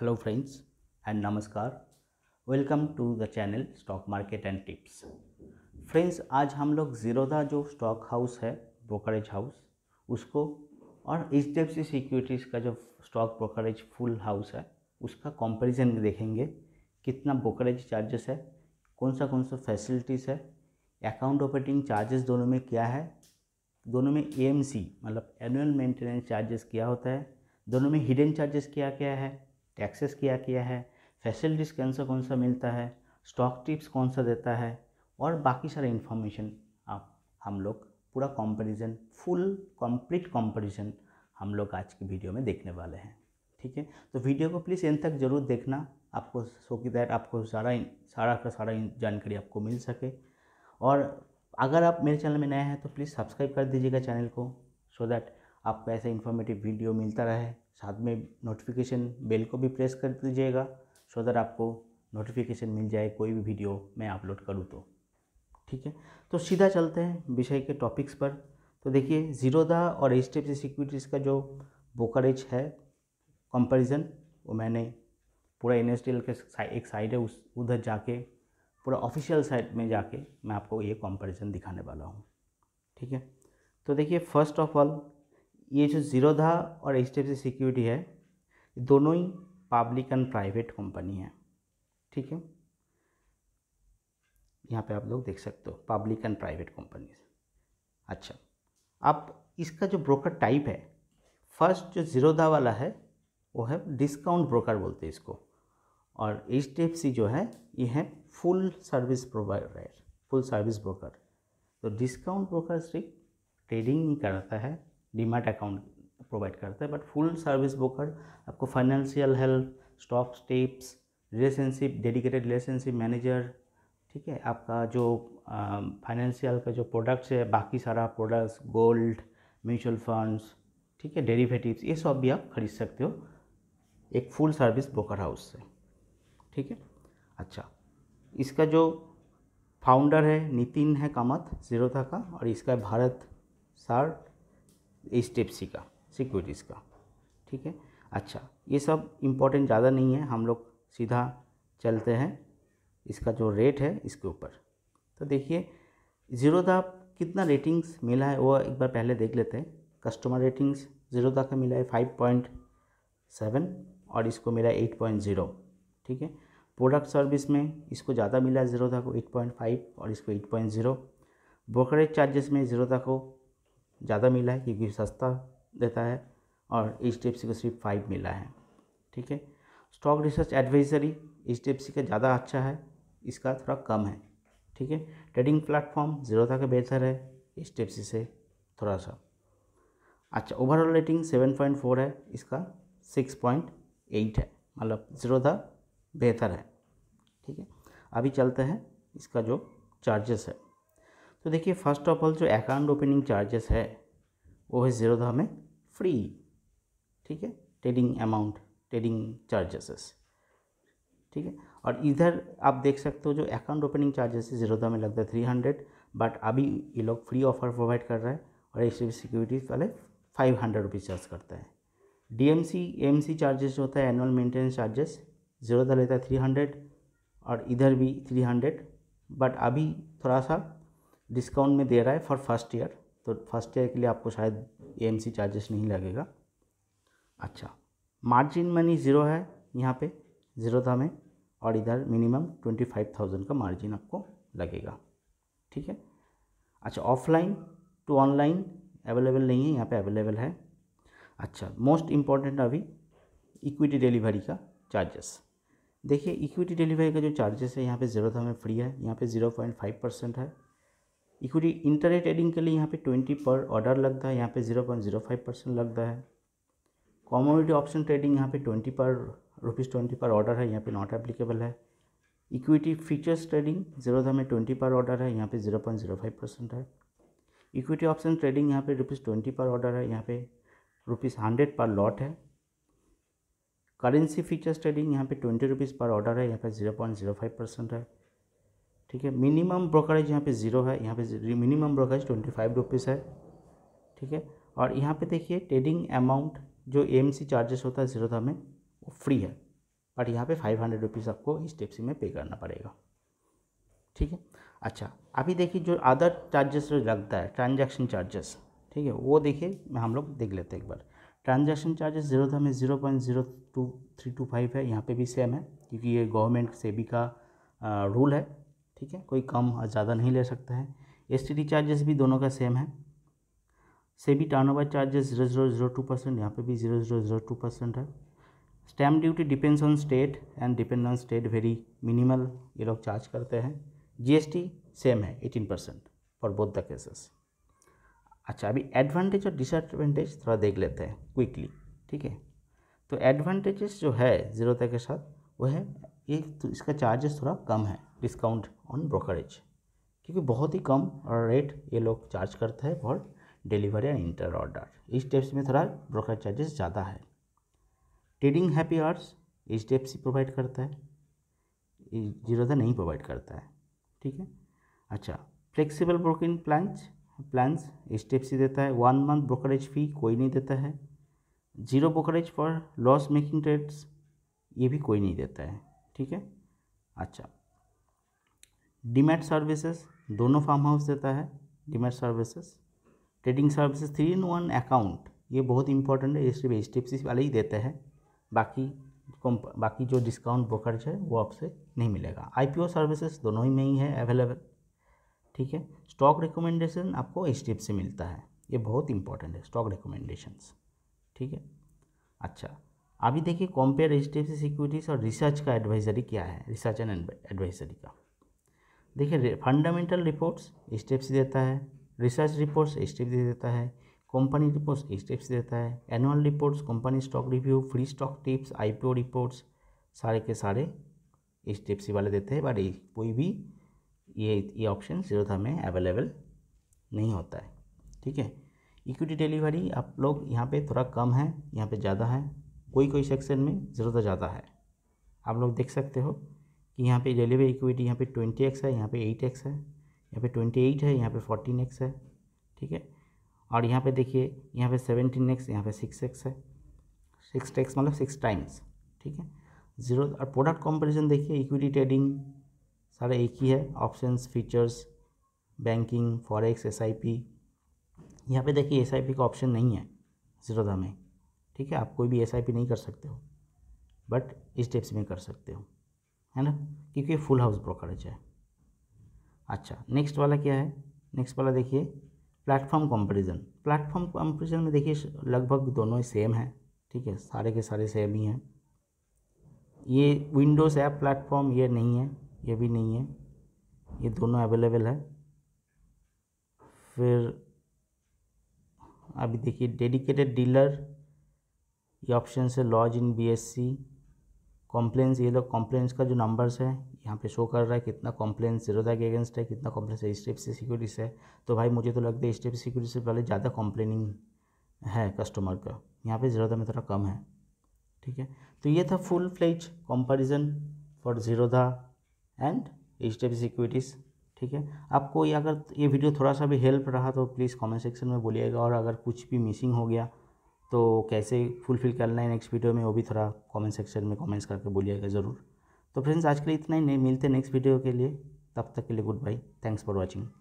hello friends and नमस्कार welcome to the channel stock market and tips friends आज हम लोग जीरोधा जो स्टॉक हाउस है ब्रोकरेज हाउस उसको और H D F C securities का जो स्टॉक ब्रोकरेज फुल हाउस है उसका कंपैरिजन देखेंगे कितना ब्रोकरेज चार्जेस है कौन सा कौन सा फैसिलिटीज़ है अकाउंट ऑपरेटिंग चार्जेस दोनों में क्या है दोनों में ए मतलब एनुअल मेंटेनेंस चार्जेस क्या होता है दोनों में हिडन चार्जेस क्या क्या है टैक्सेस क्या किया है फैसिलिटीज़ कौन सा कौन सा मिलता है स्टॉक टिप्स कौन सा देता है और बाकी सारा इन्फॉर्मेशन आप हम लोग पूरा कंपैरिजन फुल कंप्लीट कंपैरिजन हम लोग आज की वीडियो में देखने वाले हैं ठीक है तो वीडियो को प्लीज़ एंड तक ज़रूर देखना आपको सो कि दैट आपको सारा सारा का सारा जानकारी आपको मिल सके और अगर आप मेरे चैनल में नए हैं तो प्लीज़ सब्सक्राइब कर दीजिएगा चैनल को सो so दैट आपको ऐसा इन्फॉर्मेटिव वीडियो मिलता रहे साथ में नोटिफिकेशन बेल को भी प्रेस कर दीजिएगा सो दर आपको नोटिफिकेशन मिल जाए कोई भी वीडियो मैं अपलोड करूँ तो ठीक है तो सीधा चलते हैं विषय के टॉपिक्स पर तो देखिए जीरोदा और एच टी सिक्योरिटीज़ का जो ब्रोकरेज है कंपैरिजन वो मैंने पूरा एन के एक साइड है उस उधर जाके पूरा ऑफिशियल साइट में जाके मैं आपको ये कंपैरिजन दिखाने वाला हूँ ठीक है तो देखिए फर्स्ट ऑफ ऑल ये जो ज़ीरोधा और एच डी सिक्योरिटी है दोनों ही पब्लिक एंड प्राइवेट कंपनी है ठीक है यहाँ पे आप लोग देख सकते हो पब्लिक एंड प्राइवेट कंपनीज अच्छा अब इसका जो ब्रोकर टाइप है फर्स्ट जो जीरोधा वाला है वो है डिस्काउंट ब्रोकर बोलते हैं इसको और एच जो है ये है full service provider full service broker तो डिस्काउंट ब्रोकर सिर्फ ट्रेडिंग ही करता है डीमैट अकाउंट प्रोवाइड करता है बट फुल सर्विस ब्रोकर आपको financial help stock tips relationship dedicated relationship manager ठीक है आपका जो फाइनेंशियल का जो प्रोडक्ट्स है बाकी सारा प्रोडक्ट्स गोल्ड म्यूचुअल फंड्स ठीक है डेरिवेटिव्स ये सब भी आप खरीद सकते हो एक फुल सर्विस ब्रोकर हाउस से ठीक है अच्छा इसका जो फाउंडर है नितिन है कामत जीरोथा का और इसका भारत सार स्टेप सी का सिक्योरिटीज़ का ठीक है अच्छा ये सब इम्पोर्टेंट ज़्यादा नहीं है हम लोग सीधा चलते हैं इसका जो रेट है इसके ऊपर तो देखिए ज़ीरो दा कितना रेटिंग्स मिला है वो एक बार पहले देख लेते हैं कस्टमर रेटिंग्स ज़ीरो दा का मिला है फाइव पॉइंट सेवन और इसको मिला है एट पॉइंट ज़ीरो ठीक है प्रोडक्ट सर्विस में इसको ज़्यादा मिला है ज़ीरो दा को एट पॉइंट फाइव और इसको eight point zero brokerage charges में ज़ीरो दा को ज़्यादा मिला है क्योंकि सस्ता देता है और एच डी एफ सी को सिर्फ फाइव मिला है ठीक है stock research advisory H D F C का ज़्यादा अच्छा है इसका थोड़ा कम है ठीक है ट्रेडिंग प्लेटफॉर्म जीरो था का बेहतर है एच डी एफ सी से थोड़ा सा अच्छा overall rating seven point four है इसका सिक्स पॉइंट एट है मतलब जीरो था बेहतर है ठीक है अभी चलते हैं इसका जो चार्जेस है तो देखिए फर्स्ट ऑफ ऑल जो अकाउंट ओपनिंग चार्जेस है वो है जीरो धा में फ्री ठीक है ट्रेडिंग अमाउंट ट्रेडिंग चार्जेसेस ठीक है और इधर आप देख सकते हो जो अकाउंट ओपनिंग चार्जेस है जीरो धा में लगता है थ्री हंड्रेड बट अभी ये लोग फ्री ऑफर प्रोवाइड कर रहा है और एच डी सिक्योरिटीज़ वाले फाइव हंड्रेड रुपीज़ चार्ज करता है D M C M C charges जो होता है एनुअल मेंटेनेंस चार्जेस जीरो धा लेता है थ्री हंड्रेड और इधर भी थ्री हंड्रेड बट अभी थोड़ा सा डिस्काउंट में दे रहा है फॉर फर्स्ट ईयर तो फर्स्ट ईयर के लिए आपको शायद ए चार्जेस नहीं लगेगा अच्छा मार्जिन मनी ज़ीरो है यहाँ पे ज़ीरो था में और इधर मिनिमम ट्वेंटी फाइव थाउजेंड का मार्जिन आपको लगेगा ठीक है अच्छा ऑफलाइन टू ऑनलाइन अवेलेबल नहीं है यहाँ पे अवेलेबल है अच्छा मोस्ट इम्पॉर्टेंट अभी इक्विटी डिलीवरी का चार्जेस देखिए इक्विटी डिलीवरी का जो चार्जेस है यहाँ पे ज़ीरो था में फ्री है यहाँ पे ज़ीरो पॉइंट फाइव परसेंट है इक्विटी इंटर ट्रेडिंग के लिए यहाँ पे ट्वेंटी पर ऑर्डर लगता है यहाँ पे zero point zero five percent लगता है कॉमोडिटी ऑप्शन ट्रेडिंग यहाँ पे ट्वेंटी पर रुपीज़ ट्वेंटी पर ऑर्डर है यहाँ पे नॉट एप्लीकेबल है इक्विटी फीचर्स ट्रेडिंग था में ट्वेंटी पर ऑर्डर है यहाँ पे zero point zero five percent है इक्विटी ऑप्शन ट्रेडिंग यहाँ पे रुपीज़ ट्वेंटी पर ऑर्डर है यहाँ पे रुपीज़ हंड्रेड पर लॉट है करेंसी फीचर्स ट्रेडिंग यहाँ पे ट्वेंटी रुपीज़ पर ऑर्डर है यहाँ पे zero point zero five percent है ठीक है मिनिमम ब्रोकरेज यहाँ पे ज़ीरो है यहाँ पे minimum brokerage twenty five rupees है ठीक है और यहाँ पे देखिए ट्रेडिंग अमाउंट जो एम सी चार्जेस होता है जीरो था में वो फ्री है बट यहाँ पे फाइव हंड्रेड रुपीज़ आपको इस सी में पे करना पड़ेगा ठीक है अच्छा अभी देखिए जो अदर चार्जेस जो लगता है ट्रांजेक्शन चार्जेस ठीक है वो देखिए हम लोग देख लेते हैं एक बार ट्रांजेक्शन चार्जेस जीरो था में zero point zero two three two five है यहाँ पे भी सेम है क्योंकि ये गवर्नमेंट सेबी का रूल है ठीक है कोई कम और ज़्यादा नहीं ले सकता है एस चार्जेस भी दोनों का सेम है SEBI over charges zero zero zero two percent यहाँ पर भी zero zero zero two percent है stamp duty depends on state and depend on state very minimal ये लोग चार्ज करते हैं जीएसटी सेम है eighteen percent for both the cases अच्छा अभी एडवांटेज और डिसएडवांटेज थोड़ा देख लेते हैं क्विकली ठीक है तो एडवांटेजेस जो है ज़ीरो के साथ वो है ये तो इसका चार्जेस थोड़ा कम है डिस्काउंट ऑन ब्रोकरेज क्योंकि बहुत ही कम रेट ये लोग चार्ज करते हैं for delivery and inter order इस टेप्स में थोड़ा ब्रोकरेज चार्जेस ज़्यादा है trading happy hours H D provide करता है जीरोधा नहीं प्रोवाइड करता है ठीक है अच्छा flexible broking plans plans H D देता है वन मंथ ब्रोकरेज फ़ी कोई नहीं देता है zero brokerage for loss making trades ये भी कोई नहीं देता है ठीक है अच्छा डीमेट सर्विसेज दोनों फार्म हाउस देता है demat services trading services three in one account ये बहुत इंपॉर्टेंट है इसलिए एच डी एफ सी वाले ही देते हैं बाकी बाकी जो डिस्काउंट ब्रोकर्स है वो आपसे नहीं मिलेगा आई पी ओ सर्विसेज दोनों ही में ही है अवेलेबल ठीक है स्टॉक रिकमेंडेशन आपको एच से एफ सी मिलता है ये बहुत इंपॉर्टेंट है स्टॉक रिकमेंडेशंस ठीक है अच्छा अभी देखिए compare H F C securities और रिसर्च का एडवाइजरी क्या है रिसर्च एंड एडवाइजरी का देखिए फंडामेंटल रिपोर्ट्स स्टेप्स देता है रिसर्च रिपोर्ट्स स्टेप्स दे देता है कंपनी रिपोर्ट्स स्टेप्स देता है annual reports company stock review free stock tips IPO reports सारे के सारे स्टेप्स वाले देते हैं बट कोई भी ये ये ऑप्शन जीरो में अवेलेबल नहीं होता है ठीक है इक्विटी डिलीवरी आप लोग यहाँ पे थोड़ा कम है यहाँ पे ज़्यादा है कोई कोई सेक्शन में ज़रूरत ज़्यादा है आप लोग देख सकते हो कि यहाँ पे रेलवे इक्विटी यहाँ पे ट्वेंटी एक्स है यहाँ पे एट एक्स है यहाँ पे ट्वेंटी एट है यहाँ पे फोर्टीन एक्स है ठीक है और यहाँ पे देखिए यहाँ पे सेवेंटीन एक्स यहाँ पे सिक्स एक्स है सिक्स एक्स मतलब सिक्स टाइम्स ठीक है जीरो और प्रोडक्ट कॉम्पेरिजन देखिए इक्विटी ट्रेडिंग सारा एक ही है option futures banking forex S I P यहाँ पर देखिए एस आई पी का ऑप्शन नहीं है जीरो में ठीक है आप कोई भी एस आई पी नहीं कर सकते हो बट इस में कर सकते हो है ना क्योंकि ये फुल हाउस ब्रोकरेज है अच्छा नेक्स्ट वाला क्या है नेक्स्ट वाला देखिए प्लेटफॉर्म कंपैरिजन प्लेटफॉर्म कंपैरिजन में देखिए लगभग दोनों ही सेम है ठीक है सारे के सारे सेम ही हैं ये विंडोज़ ऐप प्लेटफॉर्म ये नहीं है ये भी नहीं है ये दोनों अवेलेबल है फिर अभी देखिए डेडिकेटेड डीलर ये ऑप्शन से लॉज इन बी कॉम्प्लेन्स ये लोग कॉम्प्लेंस का जो नंबर्स है यहाँ पे शो कर रहा है कितना कॉम्प्लेंस जीरोदा के अगेंस्ट है कितना कॉम्प्लेन्स है स्टेप से सिक्योरिटी से तो भाई मुझे तो लगता है स्टेप सिक्योरिटी से पहले ज़्यादा कॉम्प्लेनिंग है कस्टमर का यहाँ पे जीरोदा में थोड़ा कम है ठीक है तो ये था full fledged comparison for Zerodha and step securities ठीक है आपको ये अगर ये वीडियो थोड़ा सा भी हेल्प रहा तो प्लीज़ कमेंट सेक्शन में बोलिएगा और अगर कुछ भी मिसिंग हो गया तो कैसे फुलफिल करना है नेक्स्ट वीडियो में वो भी थोड़ा कमेंट सेक्शन में कमेंट्स करके बोलिएगा ज़रूर तो फ्रेंड्स आज के लिए इतना ही नहीं मिलते नेक्स्ट वीडियो के लिए तब तक के लिए good bye thanks for watching